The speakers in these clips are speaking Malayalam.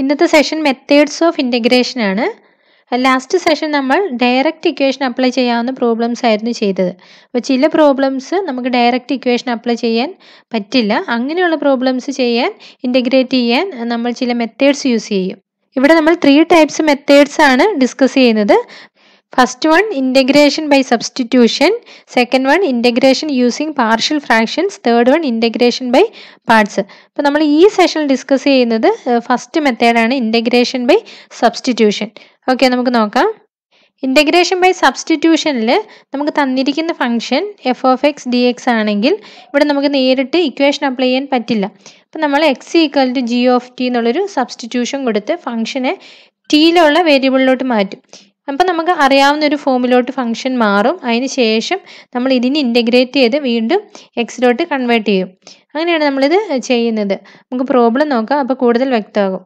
ഇന്നത്തെ സെഷൻ മെത്തേഡ്സ് ഓഫ് ഇൻ്റഗ്രേഷൻ ആണ് ലാസ്റ്റ് സെഷൻ നമ്മൾ ഡയറക്റ്റ് ഇക്വേഷൻ അപ്ലൈ ചെയ്യാവുന്ന പ്രോബ്ലംസ് ആയിരുന്നു ചെയ്തത് അപ്പോൾ ചില പ്രോബ്ലംസ് നമുക്ക് ഡയറക്റ്റ് ഇക്വേഷൻ അപ്ലൈ ചെയ്യാൻ പറ്റില്ല അങ്ങനെയുള്ള പ്രോബ്ലംസ് ചെയ്യാൻ ഇൻ്റഗ്രേറ്റ് ചെയ്യാൻ നമ്മൾ ചില മെത്തേഡ്സ് യൂസ് ചെയ്യും ഇവിടെ നമ്മൾ ത്രീ ടൈപ്സ് മെത്തേഡ്സ് ആണ് ഡിസ്കസ് ചെയ്യുന്നത് first one integration by substitution second one integration using partial fractions third one integration by parts അപ്പോൾ നമ്മൾ ഈ സെഷനിൽ ഡിസ്കസ് ചെയ്യുന്നത് ഫസ്റ്റ് മെത്തേഡാണ് ഇൻറ്റഗ്രേഷൻ ബൈ സബ്സ്റ്റിറ്റ്യൂഷൻ ഓക്കെ നമുക്ക് നോക്കാം ഇൻ്റഗ്രേഷൻ ബൈ സബ്സ്റ്റിറ്റ്യൂഷനിൽ നമുക്ക് തന്നിരിക്കുന്ന function f of x d x ആണെങ്കിൽ ഇവിടെ നമുക്ക് നേരിട്ട് ഇക്വേഷൻ അപ്ലൈ ചെയ്യാൻ പറ്റില്ല അപ്പം നമ്മൾ x equal to g of t എന്നുള്ളൊരു സബ്സ്റ്റിറ്റ്യൂഷൻ കൊടുത്ത് ഫംഗ്ഷനെ ടിയിലുള്ള വേരിയബിളിലോട്ട് മാറ്റും അപ്പം നമുക്ക് അറിയാവുന്ന ഒരു ഫോമിലോട്ട് ഫംഗ്ഷൻ മാറും അതിന് ശേഷം നമ്മൾ ഇതിനെ ഇൻറ്റഗ്രേറ്റ് ചെയ്ത് വീണ്ടും എക്സിലോട്ട് കൺവേർട്ട് ചെയ്യും അങ്ങനെയാണ് നമ്മളിത് ചെയ്യുന്നത് നമുക്ക് പ്രോബ്ലം നോക്കാം അപ്പോൾ കൂടുതൽ വ്യക്തമാകും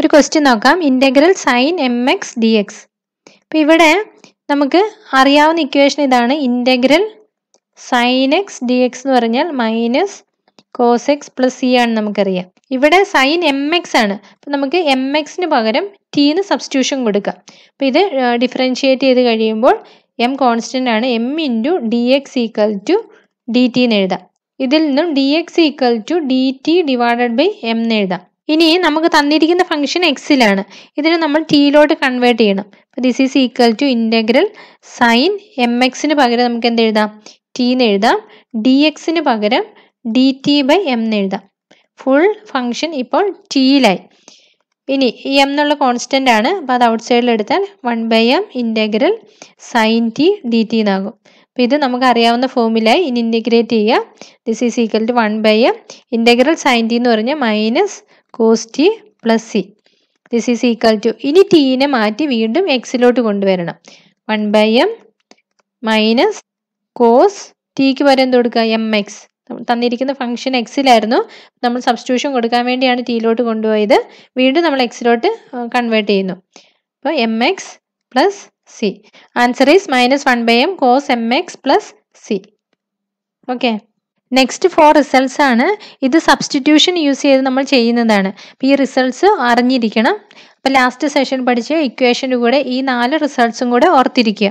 ഒരു ക്വസ്റ്റ്യൻ നോക്കാം integral sine m x d x അപ്പം ഇവിടെ നമുക്ക് അറിയാവുന്ന ഇക്വേഷൻ ഇതാണ് integral sine x d x എന്ന് പറഞ്ഞാൽ minus cos x plus c ആണ് നമുക്കറിയാം ഇവിടെ സൈൻ എം എക്സ് ആണ് അപ്പം നമുക്ക് എം എക്സിന് പകരം ടീന്ന് സബ്സ്റ്റിറ്റ്യൂഷൻ കൊടുക്കാം അപ്പം ഇത് ഡിഫറൻഷിയേറ്റ് ചെയ്ത് കഴിയുമ്പോൾ എം കോൺസ്റ്റൻ്റ് ആണ് m into d x equal to d t എന്ന് എഴുതാം ഇതിൽ നിന്നും d x equal to d t divided by m എന്ന് എഴുതാം ഇനി നമുക്ക് തന്നിരിക്കുന്ന ഫംഗ്ഷൻ എക്സിലാണ് ഇതിന് നമ്മൾ ടിയിലോട്ട് കൺവേർട്ട് ചെയ്യണം അപ്പം this is equal to integral sine m എക്സിന് പകരം നമുക്ക് എന്ത് എഴുതാം ടി എന്ന് എഴുതാം ഡി എക്സിന് പകരം ഡി ടി ബൈ എം എന്ന് എഴുതാം ഫുൾ ഫംഗ്ഷൻ ഇപ്പോൾ ടിയിലായി ഇനി ഈ എം എന്നുള്ള കോൺസ്റ്റൻ്റ് ആണ് അപ്പോൾ അത് ഔട്ട് സൈഡിൽ എടുത്താൽ one by m integral sine t d t എന്നാകും അപ്പോൾ ഇത് നമുക്ക് അറിയാവുന്ന ഫോമിലായി ഇനി ഇൻറ്റഗ്രേറ്റ് ചെയ്യുക this is equal to one by m integral sine t എന്ന് പറഞ്ഞാൽ minus cos t plus c this is equal to ഇനി ടീനെ മാറ്റി വീണ്ടും എക്സിലോട്ട് കൊണ്ടുവരണം one by m minus cos ടിക്ക് പകരം എന്ത് കൊടുക്കുക എം എക്സ് തന്നിരിക്കുന്ന ഫംഗ്ഷൻ എക്സിലായിരുന്നു നമ്മൾ സബ്സ്റ്റിറ്റ്യൂഷൻ കൊടുക്കാൻ വേണ്ടിയാണ് ടിയിലോട്ട് കൊണ്ടുപോയത് വീണ്ടും നമ്മൾ എക്സിലോട്ട് കൺവേർട്ട് ചെയ്യുന്നു അപ്പോൾ m x plus c answer is minus one by m cos m x plus c okay next four results ആണ് ഇത് സബ്സ്റ്റിറ്റ്യൂഷൻ യൂസ് ചെയ്ത് നമ്മൾ ചെയ്യുന്നതാണ് അപ്പോൾ ഈ റിസൾട്ട്സ് അറിഞ്ഞിരിക്കണം അപ്പോൾ ലാസ്റ്റ് സെഷൻ പഠിച്ച ഇക്വേഷൻ്റെ കൂടെ ഈ നാല് റിസൾട്ട്സും കൂടെ ഓർത്തിരിക്കുക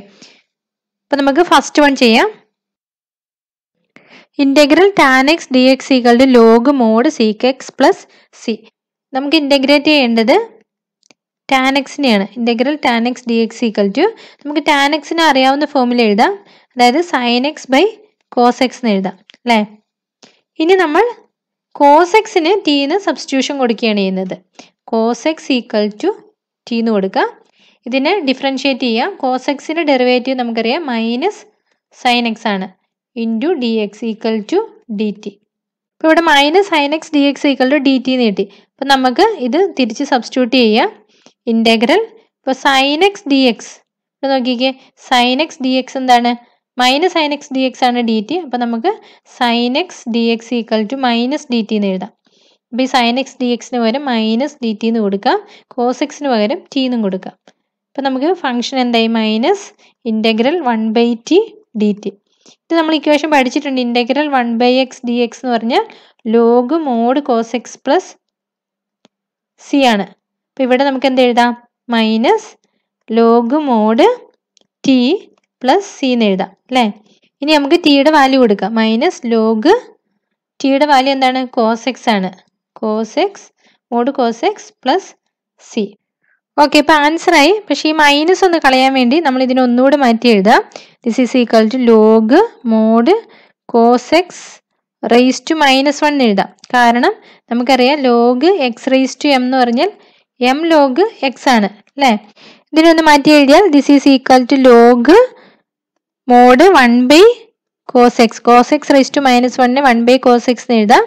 അപ്പോൾ നമുക്ക് ഫസ്റ്റ് വൺ ചെയ്യാം integral tan x d x equal to log mod sec x plus c നമുക്ക് ഇൻ്റഗ്രേറ്റ് ചെയ്യേണ്ടത് ടാൻ എക്സിനെയാണ് integral tan x d x equal to നമുക്ക് ടാൻ എക്സിനെ അറിയാവുന്ന ഫോമിൽ എഴുതാം അതായത് sine x by cos x എന്ന് എഴുതാം അല്ലേ ഇനി നമ്മൾ കോസ് എക്സിന് ടീന്ന് സബ്സ്റ്റിറ്റ്യൂഷൻ കൊടുക്കുകയാണ് ചെയ്യുന്നത് കോസ് എക്സ് ഈക്വൽ ടു ടീന്ന് കൊടുക്കുക ഇതിനെ ഡിഫറൻഷിയേറ്റ് ചെയ്യാം കോസ് എക്സിൻ്റെ ഡെറിവേറ്റീവ് നമുക്കറിയാം മൈനസ് സൈൻ എക്സ് ആണ് into d x equal to d t ഇപ്പം ഇവിടെ minus sine x d x equal to d t എന്ന് കിട്ടി അപ്പോൾ നമുക്ക് ഇത് തിരിച്ച് സബ്സ്റ്റിറ്റ്യൂട്ട് ചെയ്യാം ഇൻറ്റഗ്രൽ ഇപ്പോൾ സൈൻ എക്സ് ഡി എക്സ് ഇപ്പം നോക്കിക്കേ സൈൻ എക്സ് ഡി എക്സ് എന്താണ് minus sine x d x ആണ് ഡി ടി അപ്പം നമുക്ക് sine x d x equal to minus d t എന്ന് എഴുതാം അപ്പം ഈ സൈൻ എക്സ് ഡി എക്സിന് പകരം മൈനസ് ഡി ടി എന്ന് കൊടുക്കാം കോസ് എക്സിന് പകരം ടി എന്നും കൊടുക്കാം അപ്പം നമുക്ക് ഫംഗ്ഷൻ എന്തായി minus integral one by t d t ഇത് നമ്മൾ ഇക്വേഷൻ പഠിച്ചിട്ടുണ്ട് integral one by x d x എന്ന് പറഞ്ഞാൽ log mod cos x plus c ആണ് അപ്പോൾ ഇവിടെ നമുക്ക് എന്ത് എഴുതാം minus log mod t plus c എന്ന് എഴുതാം അല്ലേ ഇനി നമുക്ക് ടിയുടെ വാല്യൂ കൊടുക്കാം മൈനസ് ലോഗ് ടിയുടെ വാല്യൂ എന്താണ് കോസ് എക്സ് ആണ് cos x mod cos x plus c okay ഇപ്പം ആൻസറായി പക്ഷേ ഈ മൈനസ് ഒന്ന് കളയാൻ വേണ്ടി നമ്മൾ ഇതിനെ മാറ്റി എഴുതാം this is equal to log mod cos x raise to minus one എഴുതാം കാരണം നമുക്കറിയാം log x raise to m എന്ന് പറഞ്ഞാൽ എം ലോഗ് എക്സ് ആണ് അല്ലേ ഇതിനൊന്ന് മാറ്റി എഴുതിയാൽ this is equal to log mod one by cos x cos x raise to minus വണ്ണിന് വൺ ബൈ കോസ് എക്സ് എന്ന് എഴുതാം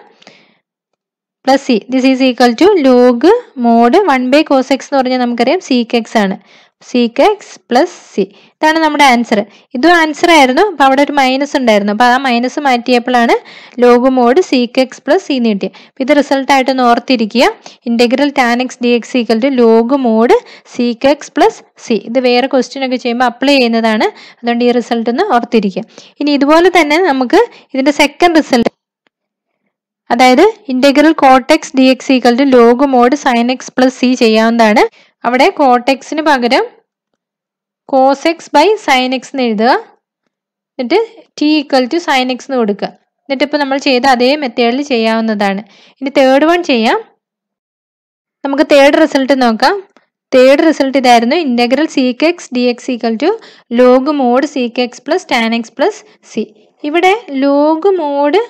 plus c this is equal to log mod one by cos x എന്ന് പറഞ്ഞാൽ നമുക്കറിയാം സീക്ക് എക്സ് ആണ് സീക്ക് എക്സ് പ്ലസ് സി ഇതാണ് നമ്മുടെ ആൻസർ ഇതും ആൻസർ ആയിരുന്നു അപ്പൊ അവിടെ ഒരു മൈനസ് ഉണ്ടായിരുന്നു അപ്പൊ ആ മൈനസ് മാറ്റിയപ്പോഴാണ് log mod sec x plus c നീട്ടിയത് അപ്പോൾ ഇത് ആയിട്ട് ഓർത്തിരിക്കുക integral tan x d x equal to log mod sec x plus c ഇത് വേറെ ക്വസ്റ്റ്യൻ ഒക്കെ ചെയ്യുമ്പോൾ അപ്ലൈ ചെയ്യുന്നതാണ് അതുകൊണ്ട് ഈ റിസൾട്ട് ഒന്ന് ഓർത്തിരിക്കുക ഇനി ഇതുപോലെ തന്നെ നമുക്ക് ഇതിന്റെ സെക്കൻഡ് റിസൾട്ട് അതായത് integral cot x d x equal to log mod sine x plus c ചെയ്യാവുന്നതാണ് അവിടെ കോട്ടെക്സിന് പകരം cos x by sine x എന്ന് എഴുതുക എന്നിട്ട് t equal to sine x എന്ന് കൊടുക്കുക എന്നിട്ട് ഇപ്പം നമ്മൾ ചെയ്ത അതേ മെത്തേഡിൽ ചെയ്യാവുന്നതാണ് ഇനി തേർഡ് വൺ ചെയ്യാം നമുക്ക് തേർഡ് റിസൾട്ട് നോക്കാം തേർഡ് റിസൾട്ട് ഇതായിരുന്നു integral sec x d x equal to log mod sec x plus tan x plus c ഇവിടെ log mod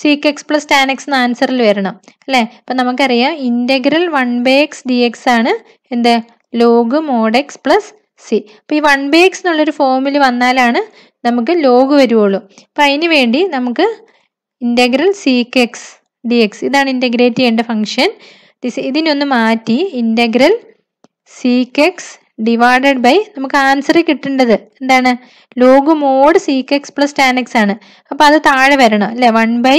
sec x plus tan x എന്ന ആൻസറിൽ വരണം അല്ലേ അപ്പം നമുക്കറിയാം integral one by x d x ആണ് എന്ത് log mod x plus c അപ്പോൾ ഈ വൺ ബൈ എക്സ് എന്നുള്ളൊരു ഫോമിൽ വന്നാലാണ് നമുക്ക് ലോഗ് വരുവുള്ളൂ അപ്പോൾ അതിന് വേണ്ടി നമുക്ക് integral sec x d x ഇതാണ് ഇൻ്റഗ്രേറ്റ് ചെയ്യേണ്ട ഫംഗ്ഷൻ ദിസ് ഇതിനൊന്ന് മാറ്റി integral sec x divided by നമുക്ക് ആൻസർ കിട്ടേണ്ടത് എന്താണ് log mod sec x plus tan x ആണ് അപ്പോൾ അത് താഴെ വരണം അല്ലേ വൺ ബൈ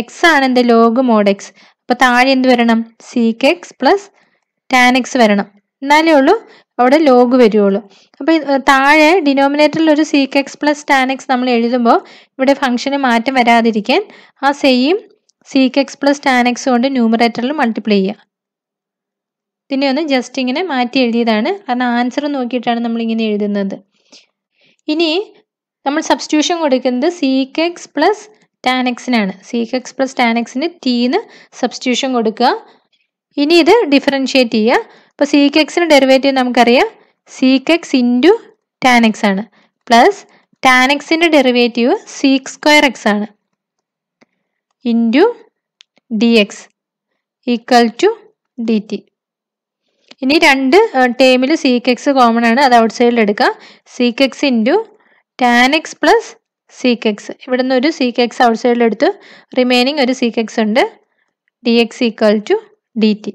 എക്സ് ആണ് എന്ത് ലോഗ് മോഡ് എക്സ് അപ്പോൾ താഴെ എന്ത് വരണം sec x plus tan x വരണം എന്നാലേ ഉള്ളൂ അവിടെ ലോഗ് വരുള്ളൂ അപ്പോൾ താഴെ ഡിനോമിനേറ്ററിൽ ഒരു sec x plus tan x നമ്മൾ എഴുതുമ്പോൾ ഇവിടെ ഫംഗ്ഷന് മാറ്റം വരാതിരിക്കാൻ ആ same sec x plus tan x കൊണ്ട് ന്യൂമറേറ്ററിൽ മൾട്ടിപ്ലൈ ചെയ്യുക പിന്നെ ഒന്ന് ജസ്റ്റ് ഇങ്ങനെ മാറ്റി എഴുതിയതാണ് കാരണം ആൻസർ നോക്കിയിട്ടാണ് നമ്മൾ ഇങ്ങനെ എഴുതുന്നത് ഇനി നമ്മൾ സബ്സ്റ്റിറ്റ്യൂഷൻ കൊടുക്കുന്നത് സീക്ക് എക്സ് പ്ലസ് ടാനക്സിനാണ് സീക്ക് എക്സ് പ്ലസ് ടാനക്സിന് ടീന്ന് സബ്സ്റ്റിറ്റ്യൂഷൻ കൊടുക്കുക ഇനി ഇത് ഡിഫറൻഷ്യേറ്റ് ചെയ്യുക അപ്പോൾ സി എക്സിന് ഡെറിവേറ്റീവ് നമുക്കറിയാം sec x into tan x ആണ് പ്ലസ് ടാൻ എക്സിൻ്റെ ഡെറിവേറ്റീവ് സീക്ക് സ്ക്വയർ എക്സ് ആണ് into d x equal to d t ഇനി രണ്ട് ടേമിൽ സി കെക്സ് കോമൺ ആണ് അത് ഔട്ട് സൈഡിൽ എടുക്കാം sec x into tan x plus sec x ഇവിടെ നിന്ന് ഒരു സി കെക്സ് ഔട്ട് സൈഡിൽ എടുത്തു റിമൈനിങ് ഒരു സി കെക്സ് ഉണ്ട് d x equal to d t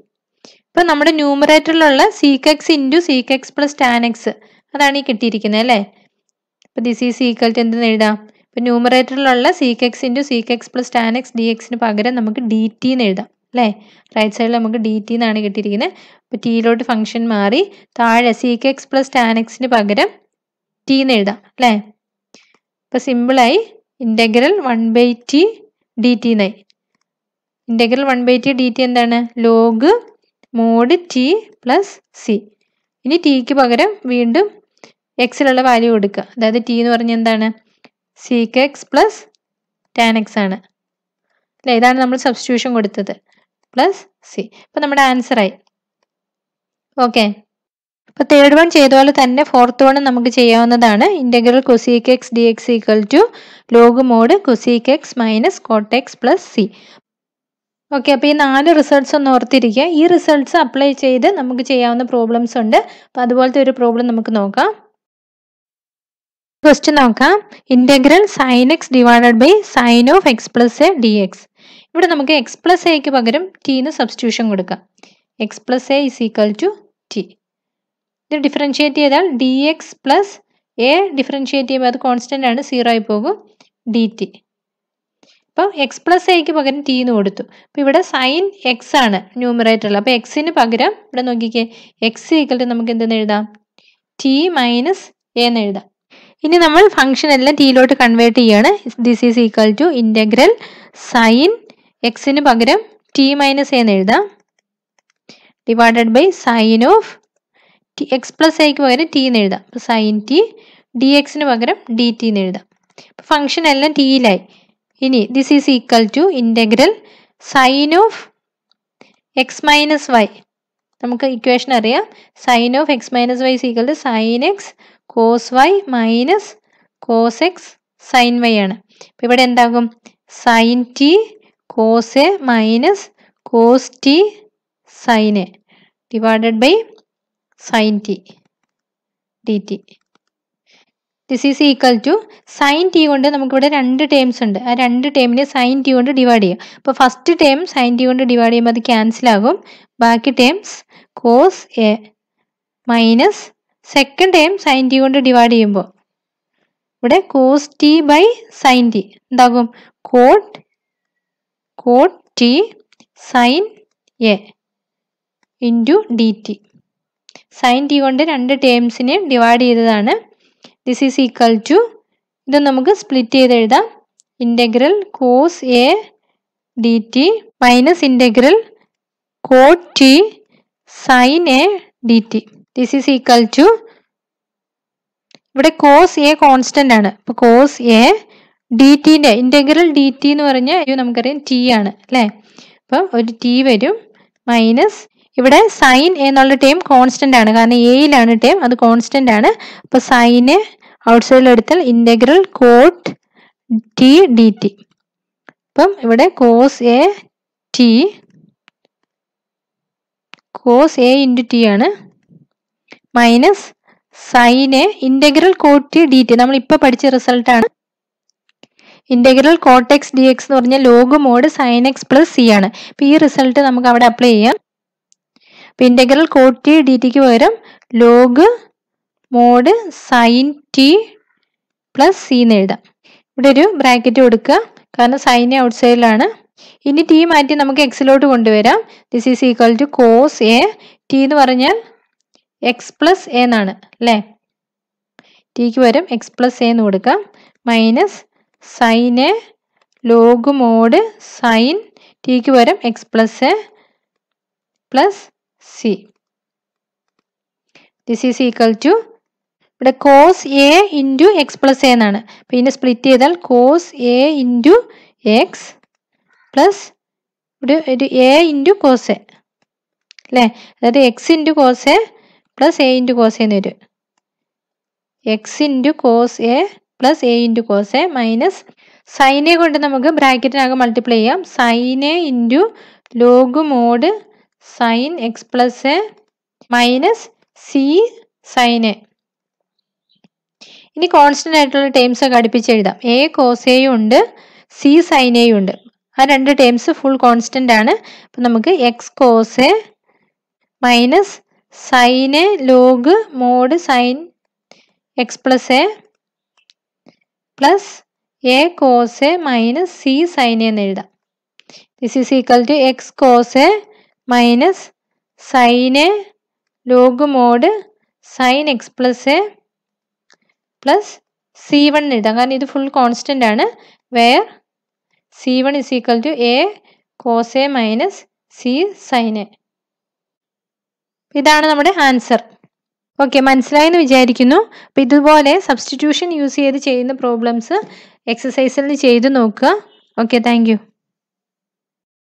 ഇപ്പം നമ്മുടെ ന്യൂമറേറ്ററിലുള്ള sec x into sec x plus tan x അതാണ് ഈ കിട്ടിയിരിക്കുന്നത് അല്ലേ അപ്പം ദിസ് ഈസ് ഈക്വൽ ടു എന്തെന്ന് എഴുതാം ഇപ്പം ന്യൂമറേറ്ററിലുള്ള sec x into sec x plus tan x d എക്സിന് പകരം നമുക്ക് ഡി ടി എന്ന് എഴുതാം അല്ലേ റൈറ്റ് സൈഡിൽ നമുക്ക് ഡി ടി എന്നാണ് കിട്ടിയിരിക്കുന്നത് അപ്പോൾ ടിയിലോട്ട് ഫംഗ്ഷൻ മാറി താഴെ സീക്ക് എക്സ് പ്ലസ് ടാൻ എക്സിന് പകരം ടി എന്ന് എഴുതാം അല്ലേ അപ്പോൾ സിമ്പിളായി integral one by t d t എന്നായി integral one by t d t എന്താണ് log mod t plus c ഇനി ടിക്ക് പകരം വീണ്ടും എക്സിലുള്ള വാല്യൂ കൊടുക്കുക അതായത് ടി എന്ന് പറഞ്ഞാൽ എന്താണ് sec x plus tan x ആണ് അല്ലേ ഇതാണ് നമ്മൾ സബ്സ്റ്റിറ്റ്യൂഷൻ കൊടുത്തത് പ്ലസ് സി അപ്പം നമ്മുടെ ആൻസറായി ഓക്കെ അപ്പോൾ തേർഡ് വൺ ചെയ്ത പോലെ തന്നെ ഫോർത്ത് വൺ നമുക്ക് ചെയ്യാവുന്നതാണ് integral cosec x d x equal to log mod cosec x minus cot x plus c okay അപ്പോൾ ഈ നാല് റിസൾട്ട്സ് ഒന്ന് ഓർത്തിരിക്കുക ഈ റിസൾട്ട്സ് അപ്ലൈ ചെയ്ത് നമുക്ക് ചെയ്യാവുന്ന പ്രോബ്ലംസ് ഉണ്ട് അപ്പോൾ അതുപോലത്തെ ഒരു പ്രോബ്ലം നമുക്ക് നോക്കാം ക്വസ്റ്റ്യൻ നോക്കാം integral sine x divided by sine of x plus a d x ഇവിടെ നമുക്ക് എക്സ് പ്ലസ് എക്ക് പകരം ടീന്ന് സബ്സ്റ്റിറ്റ്യൂഷൻ കൊടുക്കാം x plus a is equal to t ഇത് ഡിഫറൻഷിയേറ്റ് ചെയ്താൽ d x plus a differentiate ചെയ്യുമ്പോൾ അത് കോൺസ്റ്റൻ്റ് ആണ് സീറോ ആയി പോകും ഡി ടി അപ്പം എക്സ് പ്ലസ് എക്ക് പകരം ടി എന്ന് കൊടുത്തു അപ്പം ഇവിടെ സൈൻ എക്സ് ആണ് ന്യൂമറേറ്ററിൽ അപ്പം എക്സിന് പകരം ഇവിടെ നോക്കിക്കേ എക്സ് ഈക്വൽ നമുക്ക് എന്തെന്ന് എഴുതാം ടി മൈനസ് എ എന്ന് എഴുതാം ഇനി നമ്മൾ ഫംഗ്ഷൻ എല്ലാം ടിയിലോട്ട് കൺവേർട്ട് ചെയ്യാണ് this is equal to integral sine എക്സിന് പകരം ടി മൈനസ് എ എന്ന് എഴുതാം divided by sine of t x plus എക്ക് പകരം ടി എന്ന് എഴുതാം അപ്പം സൈൻ ടി ഡി എക്സിന് പകരം ഡി ടി എന്ന് എഴുതാം അപ്പോൾ ഫംഗ്ഷൻ എല്ലാം ടിയിലായി ഇനി this is equal to integral sine of x minus y നമുക്ക് ഇക്വേഷൻ അറിയാം sine of x minus y equal to sine x cos y minus cos x sine y ആണ് അപ്പം ഇവിടെ എന്താകും sine t cos a minus cos t sine a divided by sine t d t this is equal to sine t കൊണ്ട് നമുക്കിവിടെ രണ്ട് ടേംസ് ഉണ്ട് ആ രണ്ട് ടേമിനെ സൈൻ ടി കൊണ്ട് ഡിവൈഡ് ചെയ്യാം അപ്പോൾ ഫസ്റ്റ് ടേം സൈൻ ടി കൊണ്ട് ഡിവൈഡ് ചെയ്യുമ്പോൾ അത് ക്യാൻസലാകും ബാക്കി terms cos a minus second term sine t കൊണ്ട് ഡിവൈഡ് ചെയ്യുമ്പോൾ ഇവിടെ cos t by sine t എന്താകും cot cot t sine a into d t sine t കൊണ്ട് രണ്ട് ടേംസിനെ ഡിവൈഡ് ചെയ്തതാണ് ദിസ് ഈസ് ഈക്വൽ ടു ഇത് നമുക്ക് സ്പ്ലിറ്റ് ചെയ്ത് എഴുതാം integral cos a d t minus integral cot t sine a d t this is equal to ഇവിടെ കോസ് എ കോൺസ്റ്റന്റ് ആണ് അപ്പോൾ കോസ് എ ഡി ടിൻ്റെ ഇൻ്റഗ്രൽ ഡി ടി എന്ന് പറഞ്ഞാൽ നമുക്കറിയാം ടി ആണ് അല്ലേ അപ്പം ഒരു ടി വരും മൈനസ് ഇവിടെ സൈൻ എന്നുള്ള ടേം കോൺസ്റ്റന്റ് ആണ് കാരണം എയിലാണ് ടേം അത് കോൺസ്റ്റന്റ് ആണ് അപ്പൊ സൈന് ഔട്ട് സൈഡിൽ എടുത്താൽ integral cot t d t അപ്പം ഇവിടെ cos a t cos a into t ആണ് minus sine integral cot d t നമ്മൾ ഇപ്പൊ പഠിച്ച റിസൾട്ട് ആണ് ഇന്റഗ്രൽ കോട്ടെക്സ് ഡി എക്സ് എന്ന് പറഞ്ഞാൽ log mod sine x plus c ആണ് അപ്പൊ ഈ റിസൾട്ട് നമുക്ക് അവിടെ അപ്ലൈ ചെയ്യാം അപ്പൊ ഇന്റഗ്രൽ കോട്ടി ഡി ടിക്ക് പകരം log mod sine t plus c എന്ന് എഴുതാം ഇവിടെ ഒരു ബ്രാക്കറ്റ് കൊടുക്കുക കാരണം സൈൻ ഔട്ട് സൈഡിലാണ് ഇനി ടി മാറ്റി നമുക്ക് എക്സിലോട്ട് കൊണ്ടുവരാം this is equal to cos a t എന്ന് പറഞ്ഞാൽ എക്സ് പ്ലസ് എ എന്നാണ് അല്ലേ ടിക്ക് പകരം എക്സ് പ്ലസ് എ എന്ന് കൊടുക്കാം minus sine a log mod sine ടിക്ക് പകരം x plus a plus c this is equal to ഇവിടെ cos a into x plus a എന്നാണ് അപ്പം ഇതിനെ സ്പ്ലിറ്റ് ചെയ്താൽ cos a into x plus ഒരു ഒരു എ ഇൻറ്റു കോസ് എ അല്ലേ അതായത് x into cos a plus a into cos എന്ന് വരും x into cos a plus a into cos a minus സൈനെ കൊണ്ട് നമുക്ക് ബ്രാക്കറ്റിനകം മൾട്ടിപ്ലൈ ചെയ്യാം സൈനെ into log mod sine x plus minus c sine ഇനി കോൺസ്റ്റന്റ് ആയിട്ടുള്ള ടേംസ് ഒക്കെ അടുപ്പിച്ച് എഴുതാം എ കോസ് എയും ഉണ്ട് സി സൈനയും ഉണ്ട് ആ രണ്ട് ടേംസ് ഫുൾ കോൺസ്റ്റന്റ് ആണ് അപ്പൊ നമുക്ക് x cos minus sine log mod sine x plus a plus a cos a minus c sine എന്ന് എഴുതാം this is equal to x cos a minus sine log mod sine x plus plus c one എഴുതാം കാരണം ഇത് ഫുൾ കോൺസ്റ്റൻ്റ് ആണ് where c one is equal to a cos a minus c sine ഇതാണ് നമ്മുടെ ആൻസർ ഓക്കെ മനസ്സിലായെന്ന് വിചാരിക്കുന്നു അപ്പം ഇതുപോലെ സബ്സ്റ്റിറ്റ്യൂഷൻ യൂസ് ചെയ്ത് ചെയ്യുന്ന പ്രോബ്ലംസ് എക്സസൈസിൽ ചെയ്ത് നോക്കുക ഓക്കെ താങ്ക്